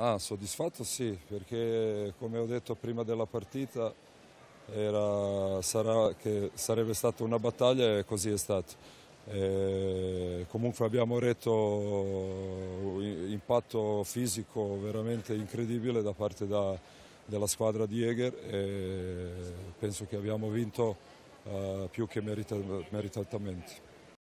Ah, soddisfatto sì, perché come ho detto prima della partita era, sarà, sarebbe stata una battaglia e così è stato. E comunque abbiamo retto un impatto fisico veramente incredibile da parte da, della squadra di Jäger e penso che abbiamo vinto uh, più che merita, meritatamente.